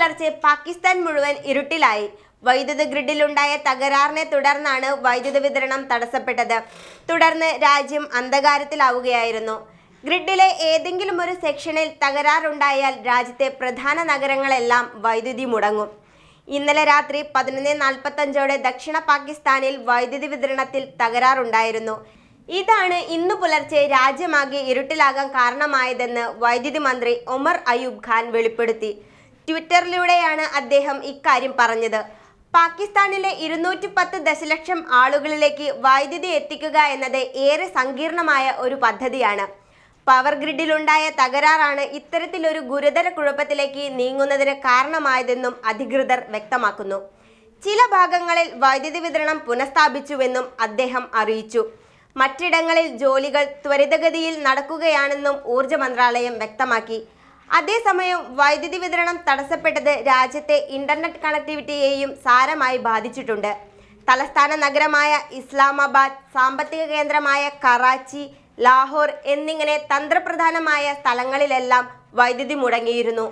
പുലർച്ചെ പാകിസ്ഥാൻ മുഴുവൻ ഇരുട്ടിലായി വൈദ്യുത ഗ്രിഡിലുണ്ടായ തകരാറിനെ തുടർന്നാണ് വൈദ്യുത വിതരണം തടസ്സപ്പെട്ടത് തുടർന്ന് രാജ്യം അന്ധകാരത്തിലാവുകയായിരുന്നു ഗ്രിഡിലെ ഏതെങ്കിലും ഒരു സെക്ഷനിൽ തകരാറുണ്ടായാൽ രാജ്യത്തെ പ്രധാന നഗരങ്ങളെല്ലാം വൈദ്യുതി മുടങ്ങും ഇന്നലെ രാത്രി പതിനൊന്ന് നാൽപ്പത്തഞ്ചോടെ ദക്ഷിണ പാകിസ്ഥാനിൽ വൈദ്യുതി വിതരണത്തിൽ തകരാറുണ്ടായിരുന്നു ഇതാണ് ഇന്നു പുലർച്ചെ രാജ്യമാകെ ഇരുട്ടിലാകാൻ കാരണമായതെന്ന് വൈദ്യുതി മന്ത്രി ഒമർ അയൂബ് ഖാൻ വെളിപ്പെടുത്തി ട്വിറ്ററിലൂടെയാണ് അദ്ദേഹം ഇക്കാര്യം പറഞ്ഞത് പാകിസ്ഥാനിലെ ഇരുന്നൂറ്റി പത്ത് ദശലക്ഷം ആളുകളിലേക്ക് വൈദ്യുതി എത്തിക്കുക എന്നത് ഏറെ സങ്കീർണമായ ഒരു പദ്ധതിയാണ് പവർ ഗ്രിഡിലുണ്ടായ തകരാറാണ് ഇത്തരത്തിലൊരു ഗുരുതര കുഴപ്പത്തിലേക്ക് നീങ്ങുന്നതിന് കാരണമായതെന്നും അധികൃതർ വ്യക്തമാക്കുന്നു ചില ഭാഗങ്ങളിൽ വൈദ്യുതി വിതരണം പുനഃസ്ഥാപിച്ചുവെന്നും അദ്ദേഹം അറിയിച്ചു മറ്റിടങ്ങളിൽ ജോലികൾ ത്വരിതഗതിയിൽ നടക്കുകയാണെന്നും ഊർജ്ജ മന്ത്രാലയം വ്യക്തമാക്കി അതേസമയം വൈദ്യുതി വിതരണം തടസ്സപ്പെട്ടത് രാജ്യത്തെ ഇന്റർനെറ്റ് കണക്ടിവിറ്റിയെയും സാരമായി ബാധിച്ചിട്ടുണ്ട് തലസ്ഥാന നഗരമായ ഇസ്ലാമാബാദ് സാമ്പത്തിക കേന്ദ്രമായ കറാച്ചി ലാഹോർ എന്നിങ്ങനെ തന്ത്രപ്രധാനമായ സ്ഥലങ്ങളിലെല്ലാം വൈദ്യുതി മുടങ്ങിയിരുന്നു